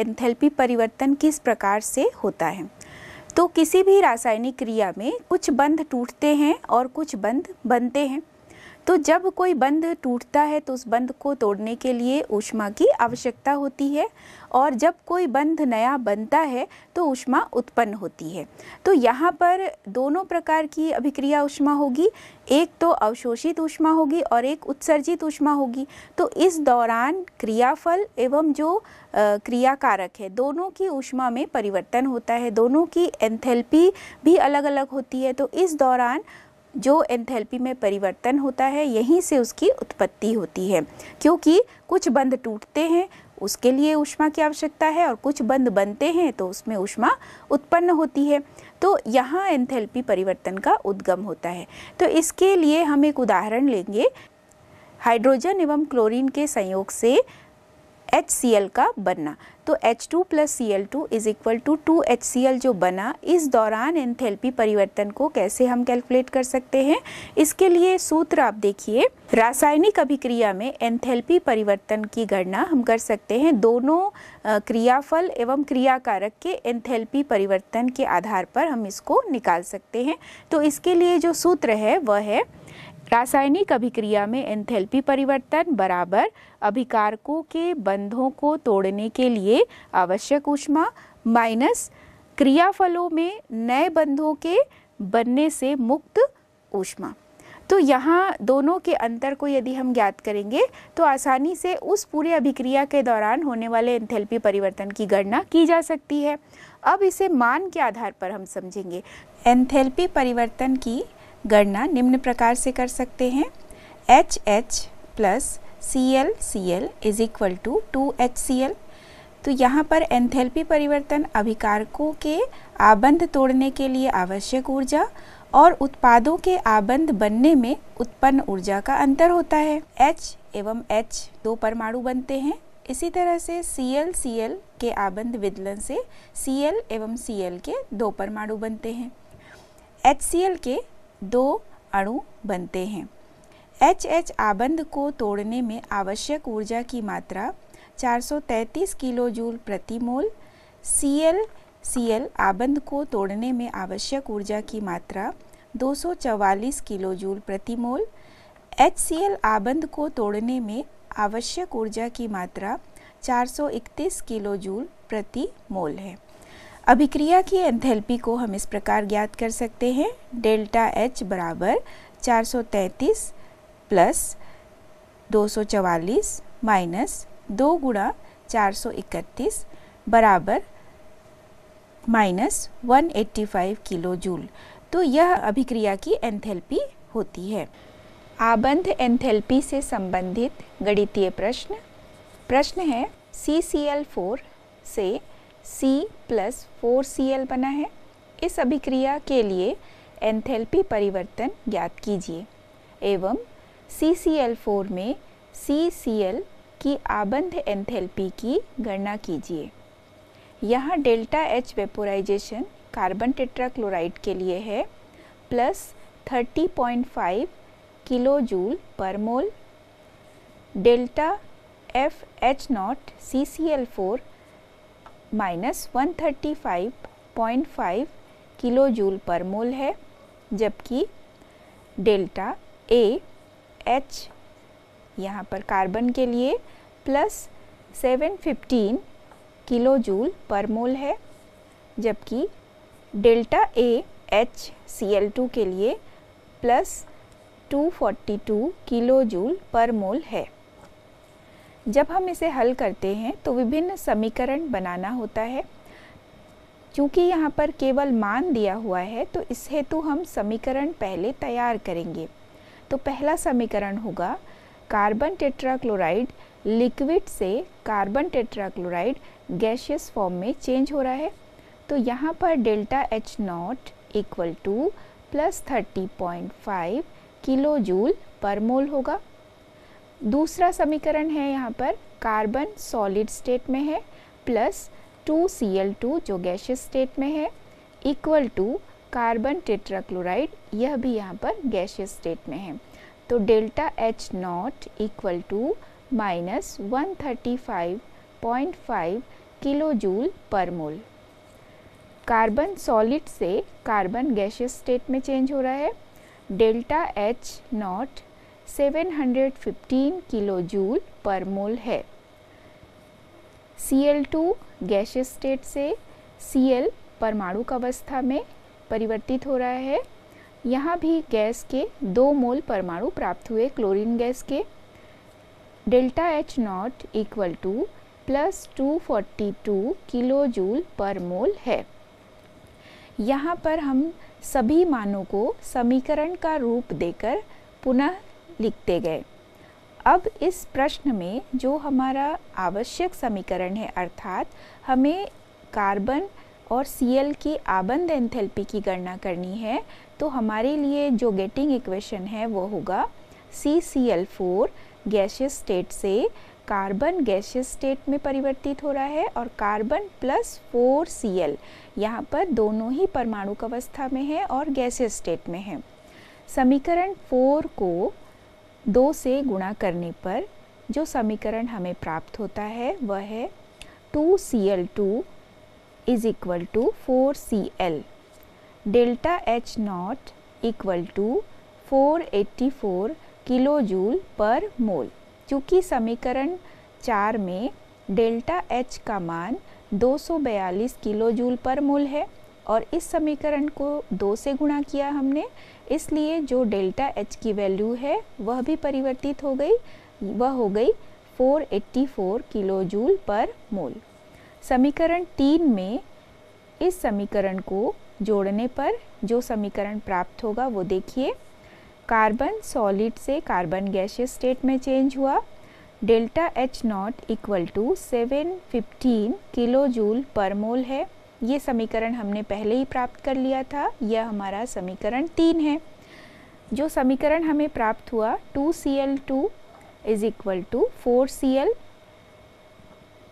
enthalpy परिवर्तन किस प्रकार से होता है तो किसी भी रासायनिक क्रिया में कुछ बंध टूटते हैं और कुछ बंध बनते हैं तो जब कोई बंध टूटता है तो उस बंध को तोड़ने के लिए ऊष्मा की आवश्यकता होती है और जब कोई बंध नया बनता है तो ऊष्मा उत्पन्न होती है तो यहाँ पर दोनों प्रकार की अभिक्रिया ऊष्मा होगी एक तो अवशोषित ऊष्मा होगी और एक उत्सर्जित ऊष्मा होगी तो इस दौरान क्रियाफल एवं जो क्रिया कारक है दोनों की ऊष्मा में परिवर्तन होता है दोनों की एंथेल्पी भी अलग अलग होती है तो इस दौरान जो एंथैल्पी में परिवर्तन होता है यहीं से उसकी उत्पत्ति होती है क्योंकि कुछ बंद टूटते हैं उसके लिए ऊष्मा की आवश्यकता है और कुछ बंद बनते हैं तो उसमें ऊष्मा उत्पन्न होती है तो यहाँ एंथैल्पी परिवर्तन का उद्गम होता है तो इसके लिए हम एक उदाहरण लेंगे हाइड्रोजन एवं क्लोरीन के संयोग से एच सी एल का बनना तो H two plus C L two is equal to two H C L जो बना इस दौरान एंथेल्पी परिवर्तन को कैसे हम कैलकुलेट कर सकते हैं इसके लिए सूत्र आप देखिए रासायनिक अभिक्रिया में एंथेल्पी परिवर्तन की गणना हम कर सकते हैं दोनों क्रियाफल एवं क्रियाकारक के एंथेल्पी परिवर्तन के आधार पर हम इसको निकाल सकते हैं तो इसके लिए जो सूत्र है वह है रासायनिक अभिक्रिया में एंथैल्पी परिवर्तन बराबर अभिकारकों के बंधों को तोड़ने के लिए आवश्यक ऊष्मा माइनस क्रियाफलों में नए बंधों के बनने से मुक्त ऊष्मा तो यहाँ दोनों के अंतर को यदि हम ज्ञात करेंगे तो आसानी से उस पूरे अभिक्रिया के दौरान होने वाले एंथेल्पी परिवर्तन की गणना की जा सकती है अब इसे मान के आधार पर हम समझेंगे एंथेल्पी परिवर्तन की गणना निम्न प्रकार से कर सकते हैं H H plus C L C L is equal to two H C L तो यहाँ पर एंथेल्पी परिवर्तन अभिकारकों के आबंध तोड़ने के लिए आवश्यक ऊर्जा और उत्पादों के आबंध बनने में उत्पन्न ऊर्जा का अंतर होता है H एवं H दो परमाणु बनते हैं इसी तरह से सी एल सी एल के आबंध विदलन से सी एल एवं सी एल के दो परमाणु बनते हैं एच सी एल के दो अणु बनते हैं एच एच आबंध को तोड़ने में आवश्यक ऊर्जा की मात्रा 433 किलो जूल प्रति मोल सी एल सी एल आबंध को तोड़ने में आवश्यक ऊर्जा की मात्रा 244 किलो जूल प्रति मोल एच सी एल आबंध को तोड़ने में आवश्यक ऊर्जा की मात्रा 431 किलो जूल प्रति मोल है अभिक्रिया की एंथैल्पी को हम इस प्रकार ज्ञात कर सकते हैं डेल्टा एच बराबर 433 प्लस 244 माइनस दो गुणा चार बराबर माइनस 185 किलो जूल तो यह अभिक्रिया की एंथैल्पी होती है आबंध एंथैल्पी से संबंधित गणितीय प्रश्न प्रश्न है सी से C plus four C L बना है इस अभिक्रिया के लिए एंथैल्पी परिवर्तन ज्ञात कीजिए एवं सी सी एल फोर में सी सी एल की आबंध एंथैल्पी की गणना कीजिए यहाँ delta H vaporization carbon tetrachloride के लिए है plus 30.5 kilo joule per mole delta F H nought C C L four minus five kilo joule per mole है जबकि डेल्टा ए एच यहाँ पर कार्बन के लिए plus 715 kilo joule per mole है जबकि delta A H C L two के लिए plus 242 kilo joule per mole है जब हम इसे हल करते हैं तो विभिन्न समीकरण बनाना होता है क्योंकि यहाँ पर केवल मान दिया हुआ है तो इस हेतु हम समीकरण पहले तैयार करेंगे तो पहला समीकरण होगा कार्बन टेट्राक्लोराइड लिक्विड से कार्बन टेट्राक्लोराइड गैशियस फॉर्म में चेंज हो रहा है तो यहाँ पर delta H nought equal to plus thirty point five kilo joule per mole होगा दूसरा समीकरण है यहाँ पर कार्बन सॉलिड स्टेट में है plus two C L two जो गैशियस स्टेट में है इक्वल टू कार्बन टेट्राक्लोराइड यह भी यहाँ पर गैशियस स्टेट में है तो delta H nought equal to minus one thirty five point five kilo joule per mole carbon solid से कार्बन गैशियस स्टेट में चेंज हो रहा है delta H nought 715 kilo joule per mole है Cl2 गैश स्टेट से Cl परमाणु अवस्था में परिवर्तित हो रहा है यहाँ भी गैस के दो मोल परमाणु प्राप्त हुए क्लोरीन गैस के delta H nought equal to plus two forty two kilo joule per mole है यहाँ पर हम सभी मानों को समीकरण का रूप देकर पुनः लिखते गए अब इस प्रश्न में जो हमारा आवश्यक समीकरण है अर्थात हमें कार्बन और सी एल की आबंद एंथैल्पी की गणना करनी है तो हमारे लिए जो गेटिंग इक्वेशन है वो होगा C C L four gaseous state से कार्बन गैशियस स्टेट में परिवर्तित हो रहा है और carbon plus four C L यहाँ पर दोनों ही परमाणु अवस्था में है और गैशियस स्टेट में है समीकरण फोर को दो से गुणा करने पर जो समीकरण हमें प्राप्त होता है वह है two C L two is equal to four C L delta H nought equal to four eighty four kilo joule per mole चूँकि समीकरण चार में डेल्टा एच का मान 242 किलो जूल पर मोल है और इस समीकरण को दो से गुणा किया हमने इसलिए जो डेल्टा एच की वैल्यू है वह भी परिवर्तित हो गई वह हो गई 484 किलो जूल पर मोल समीकरण तीन में इस समीकरण को जोड़ने पर जो समीकरण प्राप्त होगा वो देखिए कार्बन सॉलिड से कार्बन गैसियस स्टेट में चेंज हुआ delta H nought equal to seven fifteen kilo joule per mole है ये समीकरण हमने पहले ही प्राप्त कर लिया था यह हमारा समीकरण तीन है जो समीकरण हमें प्राप्त हुआ two C L two is equal to four C L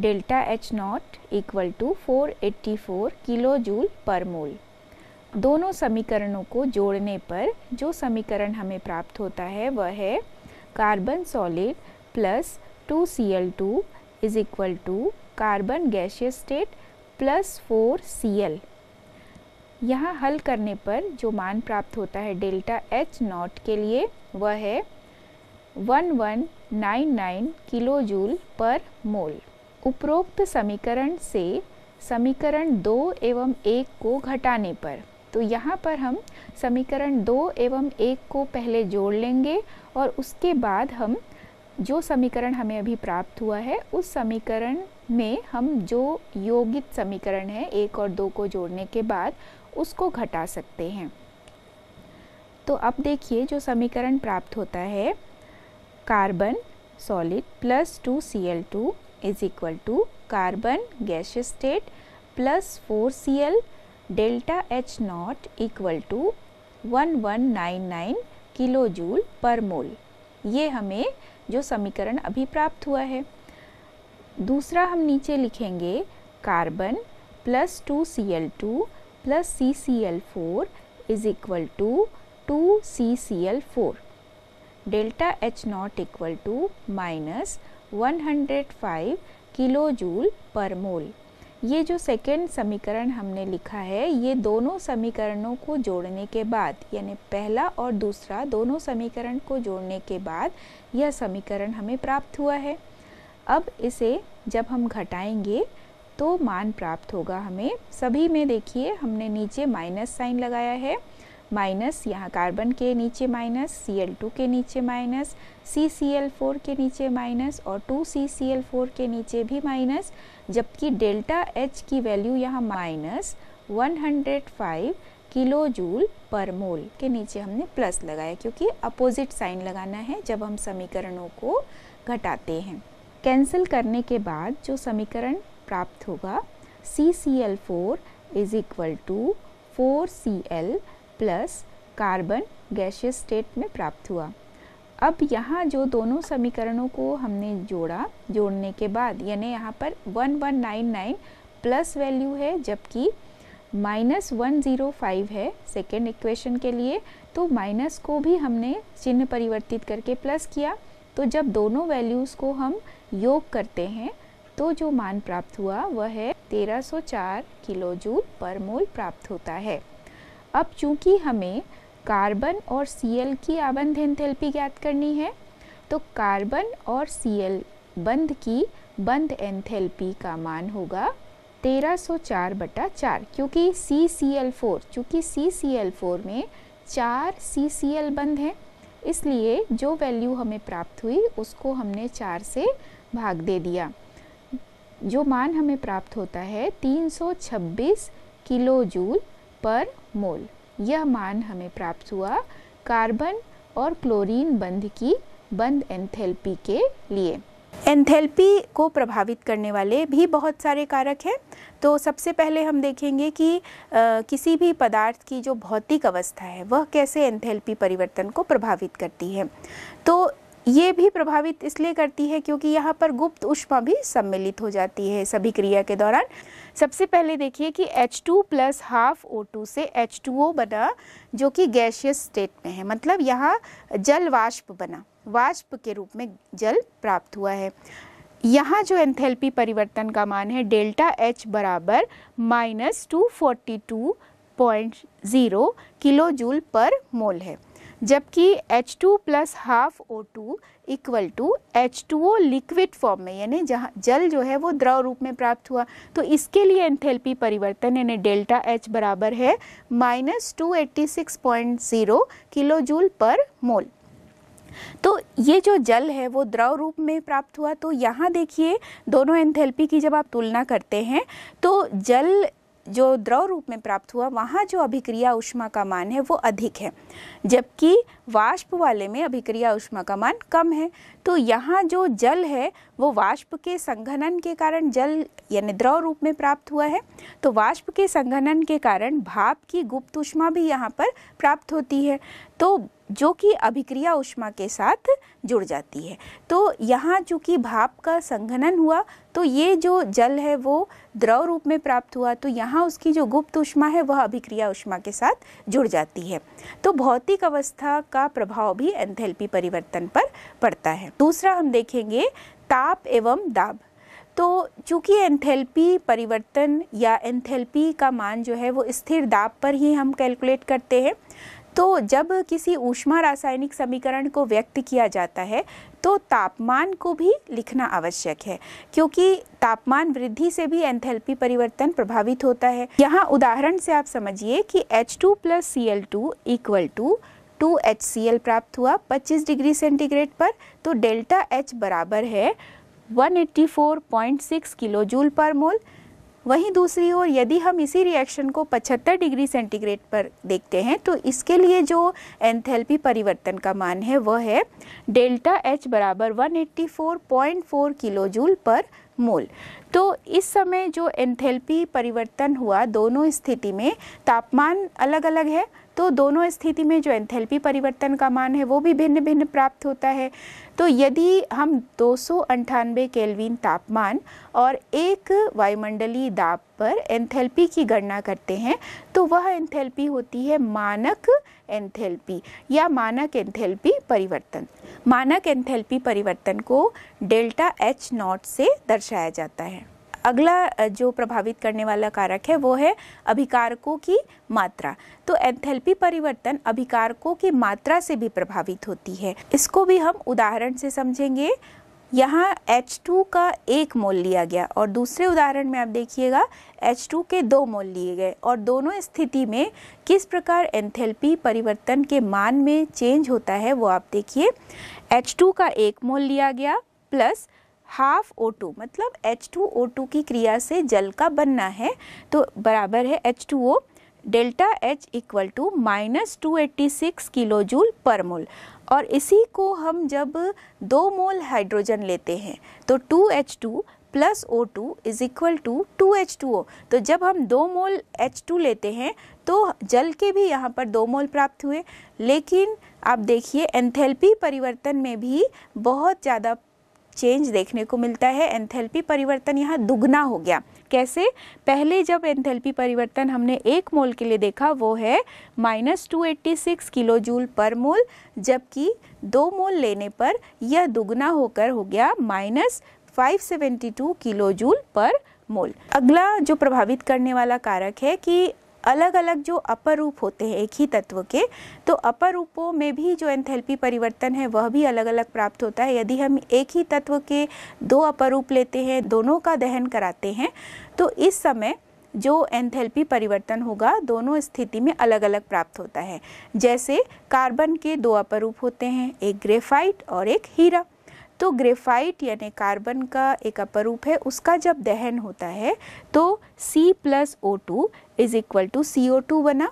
delta H nought equal to four eighty four kilo joule per mole दोनों समीकरणों को जोड़ने पर जो समीकरण हमें प्राप्त होता है वह है carbon solid plus two C L two is equal to carbon gaseous state plus four C L यहाँ हल करने पर जो मान प्राप्त होता है डेल्टा एच नॉट के लिए वह है one one nine nine kilo joule per mole उपरोक्त समीकरण से समीकरण दो एवं एक को घटाने पर तो यहाँ पर हम समीकरण दो एवं एक को पहले जोड़ लेंगे और उसके बाद हम जो समीकरण हमें अभी प्राप्त हुआ है उस समीकरण में हम जो योगित समीकरण है एक और दो को जोड़ने के बाद उसको घटा सकते हैं तो अब देखिए जो समीकरण प्राप्त होता है carbon solid plus two C L two is equal to carbon gas state plus four C L delta H nought equal to one one nine nine kilo joule per mole ये हमें जो समीकरण अभी प्राप्त हुआ है दूसरा हम नीचे लिखेंगे carbon plus two C L two plus C C L four is equal to two C C L four delta H nought equal to minus one five kilo joule per mole ये जो second समीकरण हमने लिखा है ये दोनों समीकरणों को जोड़ने के बाद यानी पहला और दूसरा दोनों समीकरण को जोड़ने के बाद यह समीकरण हमें प्राप्त हुआ है अब इसे जब हम घटाएंगे तो मान प्राप्त होगा हमें सभी में देखिए हमने नीचे माइनस साइन लगाया है माइनस यहाँ कार्बन के नीचे माइनस टू के नीचे माइनस फोर के नीचे माइनस और टू फोर के नीचे भी माइनस जबकि डेल्टा एच की वैल्यू यहाँ minus 105 kilo joule per mole के नीचे हमने प्लस लगाया क्योंकि अपोजिट साइन लगाना है जब हम समीकरणों को घटाते हैं कैंसिल करने के बाद जो समीकरण प्राप्त होगा C C L four is equal to four C L plus carbon gaseous state में प्राप्त हुआ अब यहाँ जो दोनों समीकरणों को हमने जोड़ा जोड़ने के बाद यानी यहाँ पर 1199 प्लस वैल्यू है जबकि माइनस वन ज़ीरो फाइव है सेकेंड इक्वेशन के लिए तो माइनस को भी हमने चिन्ह परिवर्तित करके प्लस किया तो जब दोनों वैल्यूज़ को हम योग करते हैं तो जो मान प्राप्त हुआ वह है 1304 किलो जूल पर मोल प्राप्त होता है अब चूंकि हमें कार्बन और एल की आबंध एंथैल्पी ज्ञात करनी है तो कार्बन और एल बंद की बंद एंथैल्पी का मान होगा 1304 बटा चार क्योंकि सी सी एल फोर चूँकि सी सी एल फोर में चार सी सी एल बंद हैं इसलिए जो वैल्यू हमें प्राप्त हुई उसको हमने चार से भाग दे दिया जो मान हमें प्राप्त होता है 326 किलो जूल पर मोल यह मान हमें प्राप्त हुआ कार्बन और क्लोरीन बंध की बंद एंथैल्पी के लिए एंथेल्पी को प्रभावित करने वाले भी बहुत सारे कारक हैं तो सबसे पहले हम देखेंगे कि आ, किसी भी पदार्थ की जो भौतिक अवस्था है वह कैसे एंथेल्पी परिवर्तन को प्रभावित करती है तो ये भी प्रभावित इसलिए करती है क्योंकि यहाँ पर गुप्त उष्मा भी सम्मिलित हो जाती है सभी क्रिया के दौरान सबसे पहले देखिए कि H2 टू प्लस हाफ ओ से H2O बना जो कि गैशियस स्टेट में है मतलब यहाँ जल वाष्प बना वाष्प के रूप में जल प्राप्त हुआ है यहाँ जो एंथेल्पी परिवर्तन का मान है डेल्टा एच बराबर minus two forty two point zero kilo joule per mole है जबकि H two plus half O two equal to H two O liquid form में यानी जहाँ जल जो है वो द्रव रूप में प्राप्त हुआ तो इसके लिए एंथेल्पी परिवर्तन यानी डेल्टा एच बराबर है minus two eighty six point zero kilo joule per mole तो ये जो जल है वो द्रव रूप में प्राप्त हुआ तो यहाँ देखिए दोनों एंथेल्पी की जब आप तुलना करते हैं तो जल जो द्रव रूप में प्राप्त हुआ वहाँ जो अभिक्रिया उष्मा का मान है वो अधिक है जबकि वाष्प वाले में अभिक्रिया उष्मा का मान कम है तो यहाँ जो जल है वो वाष्प के संघनन के कारण जल यानी द्रव रूप में प्राप्त हुआ है तो वाष्प के संघनन के कारण भाप की गुप्त उष्मा भी यहाँ पर प्राप्त होती है तो जो कि अभिक्रिया उष्मा के साथ जुड़ जाती है तो यहाँ चूँकि भाप का संघनन हुआ तो ये जो जल है वो द्रव रूप में प्राप्त हुआ तो यहाँ उसकी जो गुप्त उष्मा है वह अभिक्रिया उष्मा के साथ जुड़ जाती है तो भौतिक अवस्था का प्रभाव भी एंथेल्पी परिवर्तन पर पड़ता है दूसरा हम देखेंगे ताप एवं दाब तो चूँकि एंथेल्पी परिवर्तन या एंथेल्पी का मान जो है वो स्थिर दाब पर ही हम कैलकुलेट करते हैं तो जब किसी ऊष्मा रासायनिक समीकरण को व्यक्त किया जाता है तो तापमान को भी लिखना आवश्यक है क्योंकि तापमान वृद्धि से भी एंथैल्पी परिवर्तन प्रभावित होता है यहाँ उदाहरण से आप समझिए कि H two plus C L two equal to two H C L प्राप्त हुआ 25 डिग्री सेंटीग्रेड पर तो डेल्टा एच बराबर है 184.6 किलो जूल पर मोल वहीं दूसरी ओर यदि हम इसी रिएक्शन को 75 डिग्री सेंटीग्रेड पर देखते हैं तो इसके लिए जो एंथैल्पी परिवर्तन का मान है वह है डेल्टा एच बराबर 184.4 किलो जूल पर मोल तो इस समय जो एंथेल्पी परिवर्तन हुआ दोनों स्थिति में तापमान अलग अलग है तो दोनों स्थिति में जो एंथेल्पी परिवर्तन का मान है वो भी भिन्न भिन्न प्राप्त होता है तो यदि हम दो केल्विन तापमान और एक वायुमंडलीय दाब पर एंथेल्पी की गणना करते हैं तो वह एंथेल्पी होती है मानक एंथेल्पी या मानक एंथेल्पी परिवर्तन मानक एंथेल्पी परिवर्तन को डेल्टा एच नॉट से दर्शाया जाता है अगला जो प्रभावित करने वाला कारक है वो है अभिकारकों की मात्रा तो एंथैल्पी परिवर्तन अभिकारकों की मात्रा से भी प्रभावित होती है इसको भी हम उदाहरण से समझेंगे यहाँ H2 का एक मोल लिया गया और दूसरे उदाहरण में आप देखिएगा H2 के दो मोल लिए गए और दोनों स्थिति में किस प्रकार एंथेल्पी परिवर्तन के मान में चेंज होता है वो आप देखिए H2 का एक मोल लिया गया प्लस हाफ ओ टू मतलब एच टू ओ टू की क्रिया से जल का बनना है तो बराबर है H two O delta H equal to minus two eighty six kilo joule per mole और इसी को हम जब दो मोल हाइड्रोजन लेते हैं तो two H two plus O two is equal to two H two O तो जब हम दो मोल एच टू लेते हैं तो जल के भी यहाँ पर दो मोल प्राप्त हुए लेकिन आप देखिए एंथेल्पी परिवर्तन में भी बहुत ज़्यादा चेंज देखने को मिलता है एंथैल्पी परिवर्तन यहाँ दुगना हो गया कैसे पहले जब एंथैल्पी परिवर्तन हमने एक मोल के लिए देखा वो है minus two eighty six kilo joule per mole जबकि दो मोल लेने पर यह दुगना होकर हो गया minus five seventy two kilo joule per mole अगला जो प्रभावित करने वाला कारक है कि अलग अलग जो अपर रूप होते हैं एक ही तत्व के तो अपर रूपों में भी जो एंथैल्पी परिवर्तन है वह भी अलग अलग प्राप्त होता है यदि हम एक ही तत्व के दो अपर रूप लेते हैं दोनों का दहन कराते हैं तो इस समय जो एंथैल्पी परिवर्तन होगा दोनों स्थिति में अलग अलग प्राप्त होता है जैसे कार्बन के दो अपरूप होते हैं एक ग्रेफाइट और एक हीरा तो ग्रेफाइट यानी कार्बन का एक अपरूप है उसका जब दहन होता है तो C plus O two is equal to C O two बना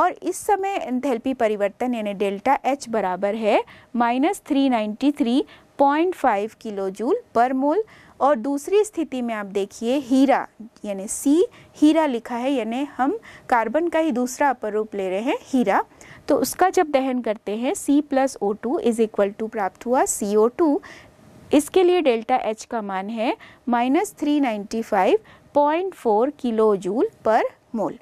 और इस समय एंथैल्पी परिवर्तन यानी डेल्टा एच बराबर है minus three ninety three point five kilo joule per mole और दूसरी स्थिति में आप देखिए हीरा यानी सी हीरा लिखा है यानी हम कार्बन का ही दूसरा अपरूप ले रहे हैं हीरा तो उसका जब दहन करते हैं C plus O two is equal to प्राप्त हुआ सी ओ टू इसके लिए डेल्टा एच का मान है minus three ninety five point four kilo joule per mole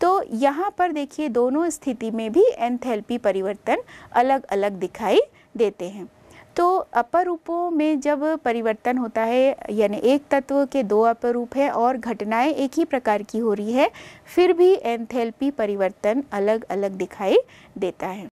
तो यहाँ पर देखिए दोनों स्थिति में भी एंथैल्पी परिवर्तन अलग अलग दिखाई देते हैं तो अपरूपों में जब परिवर्तन होता है यानी एक तत्व के दो अपरूप हैं और घटनाएं एक ही प्रकार की हो रही है फिर भी एंथेल्पी परिवर्तन अलग अलग दिखाई देता है